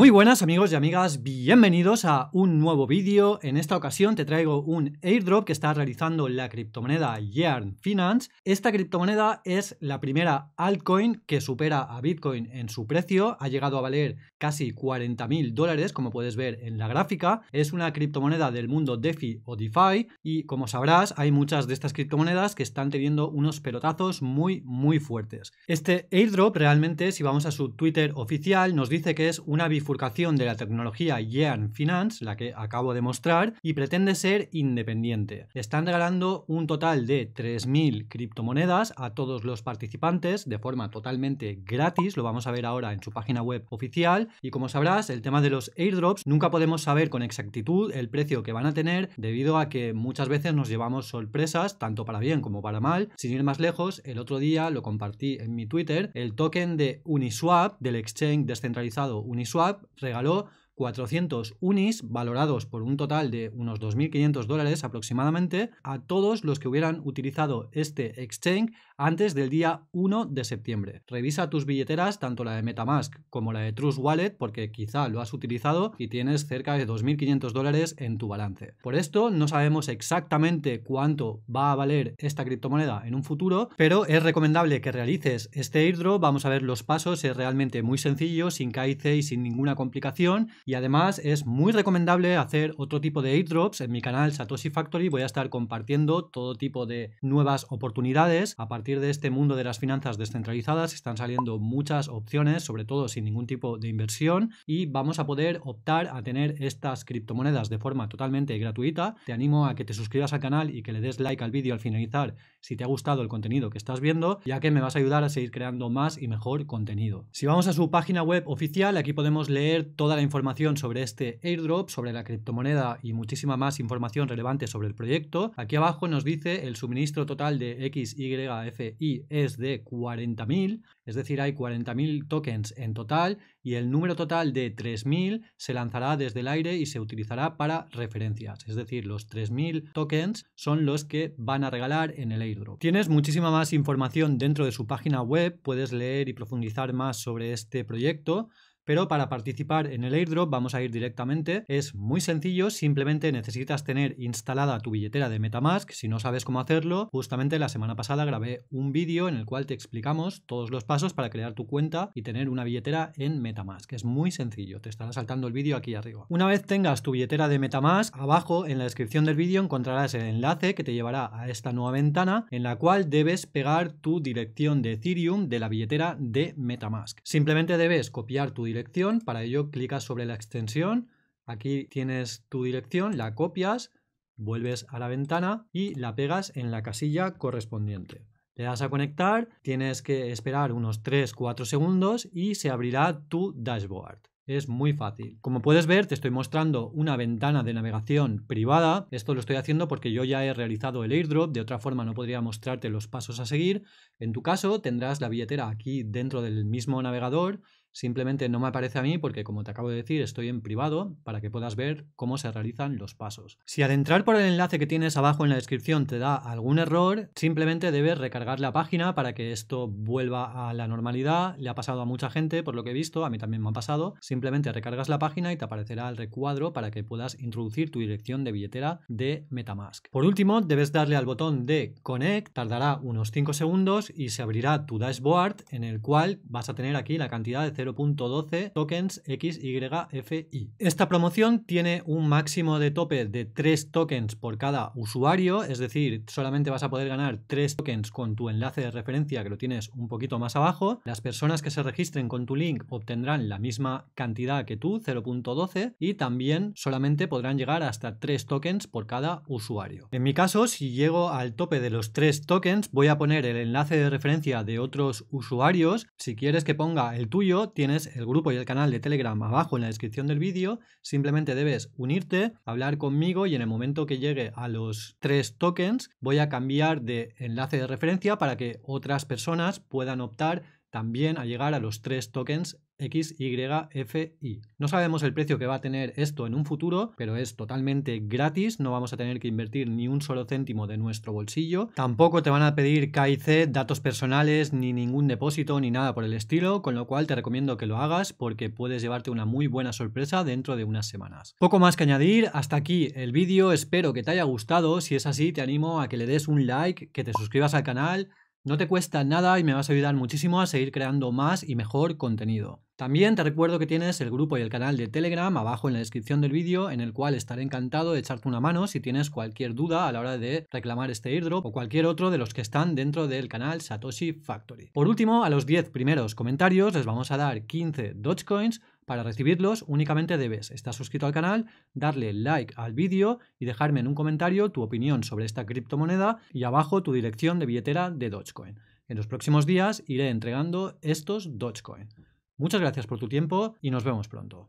Muy buenas amigos y amigas, bienvenidos a un nuevo vídeo. En esta ocasión te traigo un airdrop que está realizando la criptomoneda Yarn Finance. Esta criptomoneda es la primera altcoin que supera a Bitcoin en su precio. Ha llegado a valer casi 40.000 mil dólares, como puedes ver en la gráfica. Es una criptomoneda del mundo DeFi o DeFi y como sabrás hay muchas de estas criptomonedas que están teniendo unos pelotazos muy muy fuertes. Este airdrop realmente, si vamos a su Twitter oficial, nos dice que es una bifurcación de la tecnología Yearn Finance, la que acabo de mostrar, y pretende ser independiente. Están regalando un total de 3.000 criptomonedas a todos los participantes de forma totalmente gratis, lo vamos a ver ahora en su página web oficial, y como sabrás, el tema de los airdrops nunca podemos saber con exactitud el precio que van a tener debido a que muchas veces nos llevamos sorpresas, tanto para bien como para mal. Sin ir más lejos, el otro día lo compartí en mi Twitter, el token de Uniswap, del exchange descentralizado Uniswap, regaló 400 unis valorados por un total de unos 2.500 dólares aproximadamente a todos los que hubieran utilizado este exchange antes del día 1 de septiembre. Revisa tus billeteras, tanto la de Metamask como la de Trust Wallet, porque quizá lo has utilizado y tienes cerca de 2.500 dólares en tu balance. Por esto no sabemos exactamente cuánto va a valer esta criptomoneda en un futuro, pero es recomendable que realices este airdrop. Vamos a ver los pasos, es realmente muy sencillo, sin KIC y sin ninguna complicación y además es muy recomendable hacer otro tipo de airdrops. En mi canal Satoshi Factory voy a estar compartiendo todo tipo de nuevas oportunidades. A partir de este mundo de las finanzas descentralizadas están saliendo muchas opciones, sobre todo sin ningún tipo de inversión. Y vamos a poder optar a tener estas criptomonedas de forma totalmente gratuita. Te animo a que te suscribas al canal y que le des like al vídeo al finalizar si te ha gustado el contenido que estás viendo, ya que me vas a ayudar a seguir creando más y mejor contenido. Si vamos a su página web oficial, aquí podemos leer toda la información sobre este airdrop, sobre la criptomoneda y muchísima más información relevante sobre el proyecto. Aquí abajo nos dice el suministro total de XYFI es de 40.000, es decir, hay 40.000 tokens en total y el número total de 3.000 se lanzará desde el aire y se utilizará para referencias. Es decir, los 3.000 tokens son los que van a regalar en el airdrop. Tienes muchísima más información dentro de su página web, puedes leer y profundizar más sobre este proyecto pero para participar en el airdrop vamos a ir directamente. Es muy sencillo, simplemente necesitas tener instalada tu billetera de Metamask. Si no sabes cómo hacerlo, justamente la semana pasada grabé un vídeo en el cual te explicamos todos los pasos para crear tu cuenta y tener una billetera en Metamask. Es muy sencillo, te estará saltando el vídeo aquí arriba. Una vez tengas tu billetera de Metamask, abajo en la descripción del vídeo encontrarás el enlace que te llevará a esta nueva ventana en la cual debes pegar tu dirección de Ethereum de la billetera de Metamask. Simplemente debes copiar tu dirección para ello clicas sobre la extensión. Aquí tienes tu dirección, la copias, vuelves a la ventana y la pegas en la casilla correspondiente. Le das a conectar, tienes que esperar unos 3-4 segundos y se abrirá tu dashboard. Es muy fácil. Como puedes ver, te estoy mostrando una ventana de navegación privada. Esto lo estoy haciendo porque yo ya he realizado el airdrop. De otra forma no podría mostrarte los pasos a seguir. En tu caso, tendrás la billetera aquí dentro del mismo navegador Simplemente no me aparece a mí porque, como te acabo de decir, estoy en privado para que puedas ver cómo se realizan los pasos. Si al entrar por el enlace que tienes abajo en la descripción te da algún error, simplemente debes recargar la página para que esto vuelva a la normalidad. Le ha pasado a mucha gente, por lo que he visto, a mí también me ha pasado. Simplemente recargas la página y te aparecerá el recuadro para que puedas introducir tu dirección de billetera de Metamask. Por último, debes darle al botón de Connect, tardará unos 5 segundos y se abrirá tu dashboard en el cual vas a tener aquí la cantidad de 0.12 tokens XYFI. Esta promoción tiene un máximo de tope de 3 tokens por cada usuario, es decir, solamente vas a poder ganar 3 tokens con tu enlace de referencia que lo tienes un poquito más abajo. Las personas que se registren con tu link obtendrán la misma cantidad que tú, 0.12, y también solamente podrán llegar hasta 3 tokens por cada usuario. En mi caso, si llego al tope de los 3 tokens, voy a poner el enlace de referencia de otros usuarios. Si quieres que ponga el tuyo, tienes el grupo y el canal de Telegram abajo en la descripción del vídeo. Simplemente debes unirte, hablar conmigo y en el momento que llegue a los tres tokens voy a cambiar de enlace de referencia para que otras personas puedan optar también a llegar a los tres tokens XYFI. No sabemos el precio que va a tener esto en un futuro, pero es totalmente gratis, no vamos a tener que invertir ni un solo céntimo de nuestro bolsillo. Tampoco te van a pedir KIC, datos personales, ni ningún depósito, ni nada por el estilo, con lo cual te recomiendo que lo hagas porque puedes llevarte una muy buena sorpresa dentro de unas semanas. Poco más que añadir, hasta aquí el vídeo, espero que te haya gustado, si es así te animo a que le des un like, que te suscribas al canal, no te cuesta nada y me vas a ayudar muchísimo a seguir creando más y mejor contenido. También te recuerdo que tienes el grupo y el canal de Telegram abajo en la descripción del vídeo, en el cual estaré encantado de echarte una mano si tienes cualquier duda a la hora de reclamar este airdrop o cualquier otro de los que están dentro del canal Satoshi Factory. Por último, a los 10 primeros comentarios les vamos a dar 15 Dogecoins para recibirlos únicamente debes estar suscrito al canal, darle like al vídeo y dejarme en un comentario tu opinión sobre esta criptomoneda y abajo tu dirección de billetera de Dogecoin. En los próximos días iré entregando estos Dogecoin. Muchas gracias por tu tiempo y nos vemos pronto.